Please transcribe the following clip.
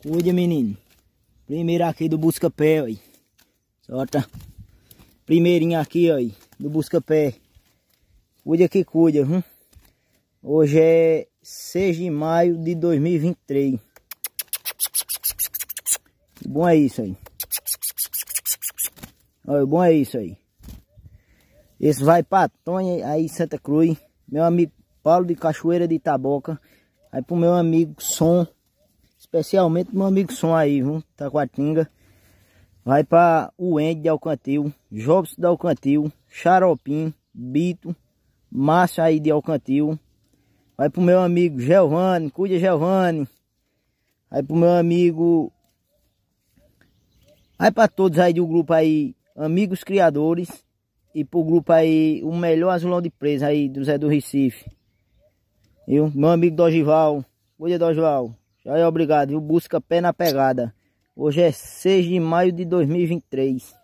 Cuide, menino. Primeiro aqui do busca-pé, ó. Solta. Primeirinho aqui, ó, do busca-pé. Cuida que cuida, hum? Hoje é 6 de maio de 2023. O bom é isso aí. Olha, o bom é isso aí. Esse vai pra Tonha, aí Santa Cruz. Meu amigo Paulo de Cachoeira de Itaboca, Aí pro meu amigo Som Especialmente meu amigo Som aí, viu? Tinga Vai para o Ende de Alcantil, Jobs de Alcantil, Xaropim, Bito, Márcio aí de Alcantil. Vai pro meu amigo Gelvani cuida Gelvane. Aí pro meu amigo. vai para todos aí do grupo aí, Amigos Criadores. E pro grupo aí, o melhor azulão de presa aí do Zé do Recife. Viu? Meu amigo Dogival, cuida Dogival. Tchau, obrigado. E o Busca pé na pegada. Hoje é 6 de maio de 2023.